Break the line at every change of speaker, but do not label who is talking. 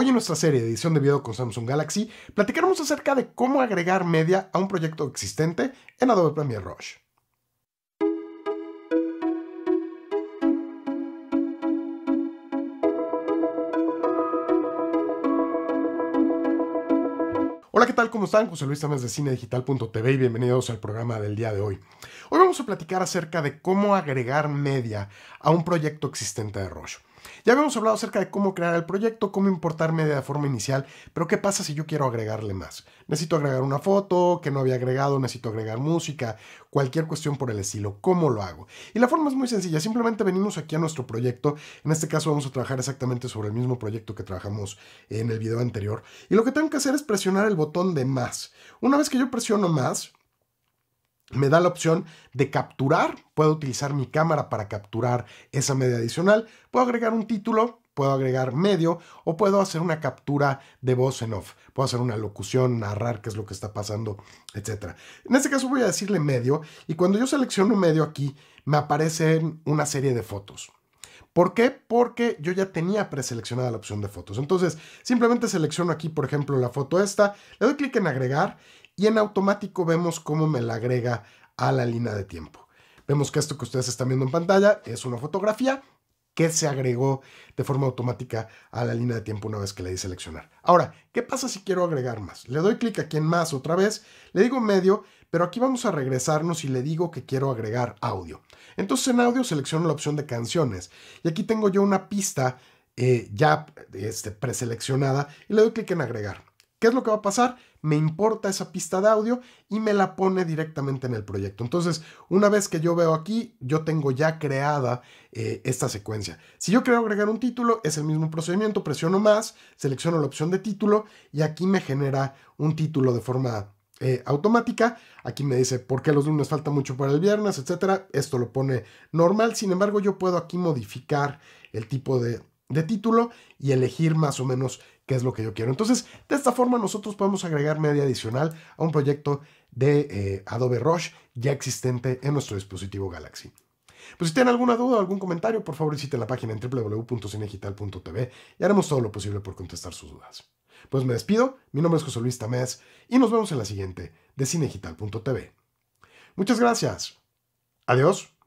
Hoy en nuestra serie de edición de video con Samsung Galaxy platicaremos acerca de cómo agregar media a un proyecto existente en Adobe Premiere Rush. Hola, ¿qué tal? ¿Cómo están? José Luis Tamés de cinedigital.tv y bienvenidos al programa del día de hoy. Hoy vamos a platicar acerca de cómo agregar media a un proyecto existente de Roche. Ya habíamos hablado acerca de cómo crear el proyecto, cómo importarme de forma inicial, pero ¿qué pasa si yo quiero agregarle más? Necesito agregar una foto que no había agregado, necesito agregar música, cualquier cuestión por el estilo, ¿cómo lo hago? Y la forma es muy sencilla, simplemente venimos aquí a nuestro proyecto, en este caso vamos a trabajar exactamente sobre el mismo proyecto que trabajamos en el video anterior, y lo que tengo que hacer es presionar el botón de más. Una vez que yo presiono más, me da la opción de capturar, puedo utilizar mi cámara para capturar esa media adicional, puedo agregar un título, puedo agregar medio o puedo hacer una captura de voz en off, puedo hacer una locución, narrar qué es lo que está pasando, etc. En este caso voy a decirle medio y cuando yo selecciono medio aquí me aparecen una serie de fotos. ¿Por qué? Porque yo ya tenía preseleccionada la opción de fotos. Entonces, simplemente selecciono aquí, por ejemplo, la foto esta, le doy clic en agregar y en automático vemos cómo me la agrega a la línea de tiempo. Vemos que esto que ustedes están viendo en pantalla es una fotografía que se agregó de forma automática a la línea de tiempo una vez que le di seleccionar. Ahora, ¿qué pasa si quiero agregar más? Le doy clic aquí en más otra vez, le digo medio, pero aquí vamos a regresarnos y le digo que quiero agregar audio. Entonces en audio selecciono la opción de canciones y aquí tengo yo una pista eh, ya este, preseleccionada y le doy clic en agregar. ¿Qué es lo que va a pasar? Me importa esa pista de audio y me la pone directamente en el proyecto. Entonces, una vez que yo veo aquí, yo tengo ya creada eh, esta secuencia. Si yo quiero agregar un título, es el mismo procedimiento, presiono más, selecciono la opción de título y aquí me genera un título de forma eh, automática. Aquí me dice por qué los lunes falta mucho para el viernes, etcétera. Esto lo pone normal. Sin embargo, yo puedo aquí modificar el tipo de, de título y elegir más o menos qué es lo que yo quiero. Entonces, de esta forma nosotros podemos agregar media adicional a un proyecto de eh, Adobe Rush ya existente en nuestro dispositivo Galaxy. Pues si tienen alguna duda o algún comentario, por favor visiten la página en www.cinegital.tv y haremos todo lo posible por contestar sus dudas. Pues me despido, mi nombre es José Luis Tamés y nos vemos en la siguiente de cinegital.tv. Muchas gracias. Adiós.